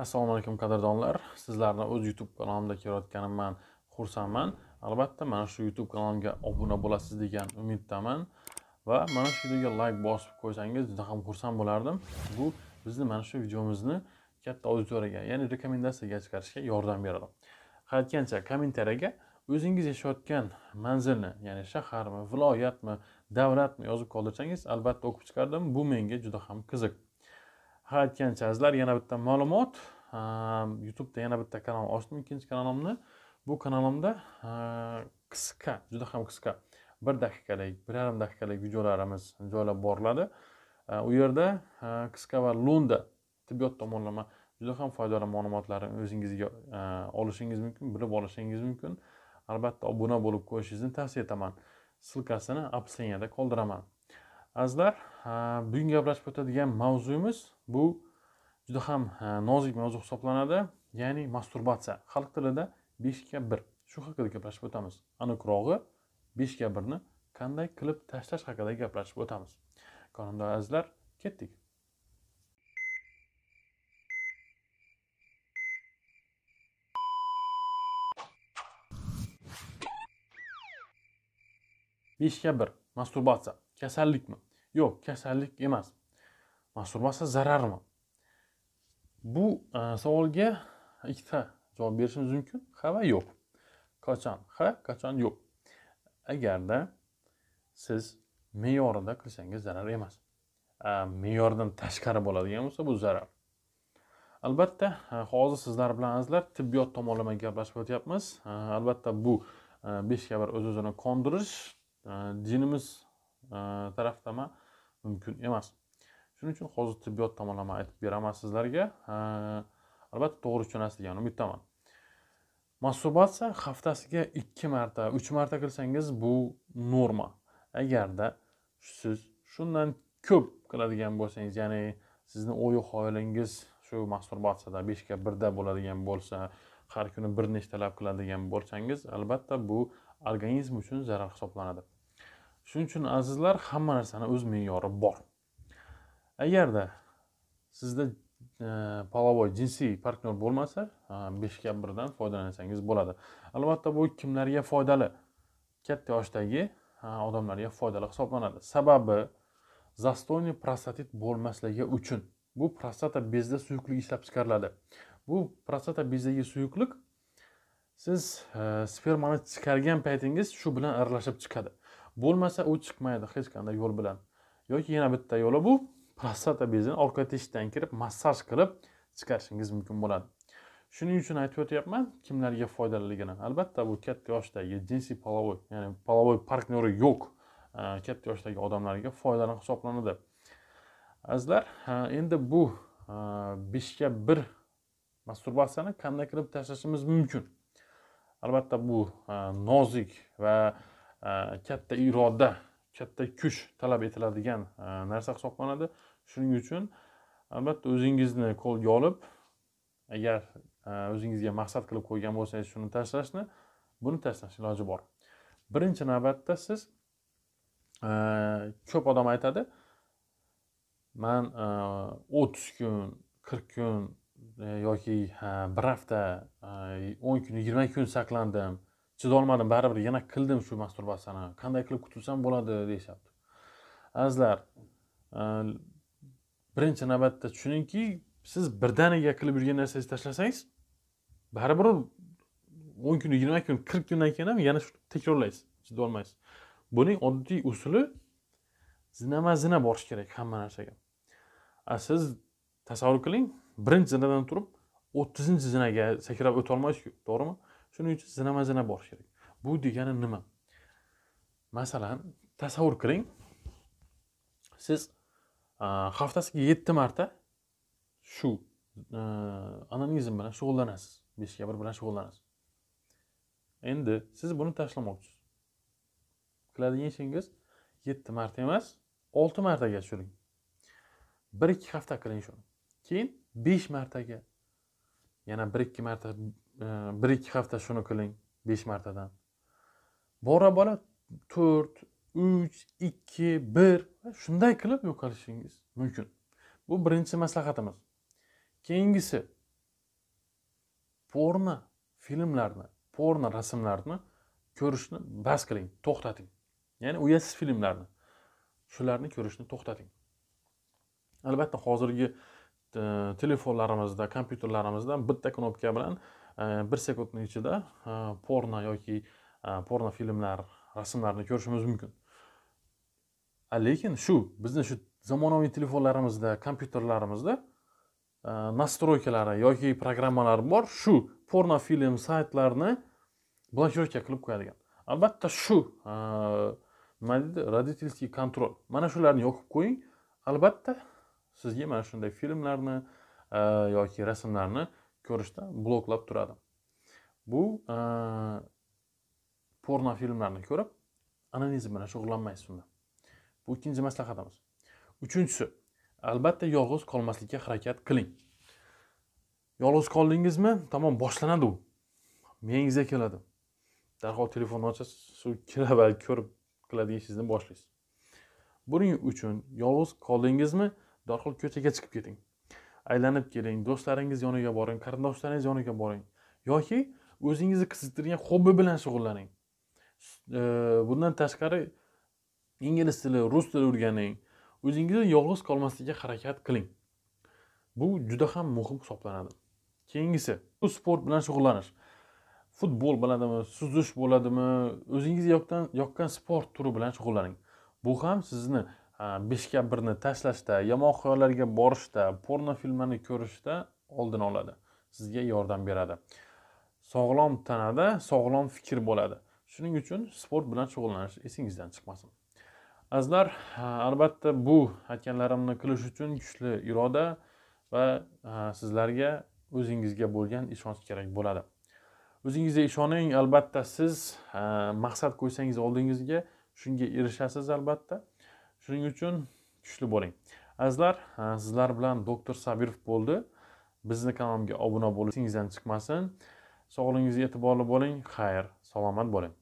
assalomu alaykum qadrdonlar sizlarni o'z youtube kanalimda ko'rayotganimdan xursandman albatta mana shu youtube kanalimga obuna bo'lasiz degan umiddaman va mana shu videoga layk bosib qo'ysangiz juda ham xursand bo'lardim bu bizni mana shu videomizni katta auditoriyaga ya'ni rekomendatsiyaga chiqarishga yordam beradi qaytgancha kommentariyaga o'zingiz yashayotgan manzilni ya'ni shaharmi viloyatmi davlatmi yozib qoldirsangiz albatta o'qib chiqardim bu menga juda ham qiziq ha aytgancha azizlar yana bitta ma'lumot youtubeda yana bitta kanal ochdim ikkinchi kanalimni bu kanalimda qisqa juda ham qisqa bir daqiqalik bir yarim daqiqalik videolarimiz joylab boriladi u yerda qisqa va lo'nda tibbiyot tomonlama juda ham foydali ma'lumotlarni o'zingizga olishingiz mumkin bilib olishingiz mumkin albatta obuna bo'lib qo'yishingizni tavsiya etaman ssilkasini описаниеda qoldiraman azizlar bugun gaplashib o'tadigan mavzuyimiz bu juda ham nozik mavzu hisoblanadi ya'ni masturbatsiya xalq tilida beshga bir shu haqida gaplashib o'tamiz aniqrog'i beshga birni qanday qilib tashlash haqida gaplashib o'tamiz kanimdor azizlar ketdik beshga bir masturbatsiya kasallikmi yo'q kasallik emas masturbatsiya zararmi bu e, savolga ikkita javob berishimiz mumkin ha va yo'q qachon ha qachon yo'q agarda siz me'yorida qilsangiz zarar emas me'yordan tashqari bo'ladigan bo'lsa bu zarar albatta e, hozir sizlar bilan azizlar tibbiyot tomonlama gaplashib o'tyapmiz e, albatta bu besh bir o'z o'zini qondirish dinimiz taraflama mumkin emas shuning uchun hozir tibbiyot tomonlama aytib beraman sizlarga albatta to'g'ri tushunasiz degan umiddaman masturbatsiya haftasiga ikki marta uch marta qilsangiz bu norma agarda siz shundan ko'p qiladigan bo'lsangiz ya'ni sizni o'yu hoyilingiz shu masturbatsiyada beshga birda bo'ladigan bo'lsa har kuni bir nechtalab qiladigan bo'lsangiz albatta bu organizm uchun zarar hisoblanadi shuning uchun azizlar hamma narsani o'z me'yori bor agarda sizda половой e, jinsiy partnyor bo'lmasa beshga birdan foydalansangiz bo'ladi albatta bu kimlarga foydali katta yoshdagi odamlarga foydali hisoblanadi sababi zastойный prostatit bo'lmasligi uchun bu prostata bezda suyuqlik ishlab chiqariladi bu prostata bezdagi suyuqlik siz e, spermani chiqargan paytingiz shu bilan aralashib chiqadi bo'lmasa u chiqmaydi hech qanday yo'l bilan yoki yana bitta yo'li bu prostata bezini orqa teshikdan kirib massaj qilib chiqarishingiz mumkin bo'ladi shuning uchun aytib o'tyapman kimlarga foydaliligini albatta bu katta yoshdagi jinsiy половой ya'ni половой partneri yo'q katta yoshdagi odamlarga foydali hisoblanadi azizlar endi bu beshga bir masturbatsiyani qanday qilib tashlashimiz mumkin albatta bu nozik va Э, katta iroda katta kuch talab etiladigan э, narsa hisoblanadi shuning uchun albatta o'zingizni qo'lga olib agar э, o'zingizga maqsad qilib qo'ygan bo'lsangiz shuni tashlashni buni tashlash iloji bor birinchi navbatda siz ko'p odam aytadi man o'ttiz kun qirq kun e, yoki bir hafta e, o'n kun yigirma kun saqlandim chidolmadim baribir yana qildim shu masturbatsiyani qanday qilib qutulsam bo'ladi deyishyapti azizlar e, birinchi navbatda tushuningki siz birdaniga qilib yurgan narsangizni tashlasangiz baribir o'n kun yigirma kun qirq kundan keyin ham yana shu takrorlaysiz chidolmaysiz buning oddiy usuli zinama zina borish kerak hamma narsaga siz tasavvur qiling birinchi zinadan turib o'ttizinchi zinaga sakrab o'tolmaysizku to'g'rimi shuning uchun zinama zina borish kerak bu degani nima masalan tasavvur qiling siz haftasiga yetti marta shu e, anonizm bilan shug'ullanasiz beshga bir bilan shug'ullanasiz endi siz buni tashlamoqchisiz qiladigan ishingiz yetti marta emas olti martaga tushiring bir ikki hafta qiling shuni keyin besh martaga yana bir ikki marta Э, bir ikki hafta shuni qiling besh martadan bora bora to'rt uch ikki bir shunday qilib yo'qolishingiz mumkin bu birinchi maslahatimiz keyingisi porno filmlarni porno rasmlarni ko'rishni bas qiling to'xtating ya'ni uyatsiz filmlarni shularni ko'rishni to'xtating albatta hozirgi e, telefonlarimizda kompyuterlarimizda bitta knopka bilan Э, bir sekundni ichida э, porno yoki э, porno filmlar rasmlarni ko'rishimiz mumkin lekin shu bizni shu zamonaviy telefonlarimizda kompyuterlarimizda e, nastroykalari yoki programmalar bor shu porno film saytlarni blokirovka qilib qo'yadigan albatta shu nima e, deydi родительский kontrol mana shularni yoqib qo'ying albatta sizga mana shunday filmlarni e, yoki rasmlarni ko'rishda bloklab turadi bu e, porno filmlarni ko'rib ananizm bilan shug'ullanmaysiz unda bu ikkinchi maslahatimiz uchinchisi albatta yolg'iz qolmaslikka harakat qiling yolg'iz qoldingizmi tamom boshlanadi u miyangizga keladi darhol telefonni ochasiz suv avval ko'rib qiladigan ishingizni boshlaysiz buning uchun yolg'iz qoldingizmi darhol ko'chaga chiqib keting aylanib keling do'stlaringiz yoniga boring qarindoshlaringiz yoniga boring yoki o'zingizni qiziqtirgan hobbi bilan shug'ullaning e, bundan tashqari ingliz tili rus tili o'rganing o'zingizni yolg'iz qolmaslikka harakat qiling bu juda ham muhim hisoblanadi keyingisi bu sport bilan shug'ullanish futbol bo'ladimi suzish bo'ladimi o'zingizga yoqqan sport turi bilan shug'ullaning bu ham sizni beshga э, birni tashlashda yomon xayollarga borishda porno filmlarni ko'rishda oldini oladi sizga yordam beradi sog'lom tanada sog'lom fikr bo'ladi shuning uchun sport bilan shug'ullanish esingizdan chiqmasin azizlar e, albatta bu aytganlarimni qilish uchun kuchli iroda va e, sizlarga o'zingizga bo'lgan ishonch kerak bo'ladi o'zingizga ishoning albatta siz e, maqsad qo'ysangiz oldingizga shunga erishasiz albatta shuning uchun kuchli bo'ling azizlar sizlar bilan doktor sabirov bo'ldi bizni kanalimga obuna bo'lishingiz izdan chiqmasin sog'lig'ingizga e'tiborli bo'ling xayr salomat bo'ling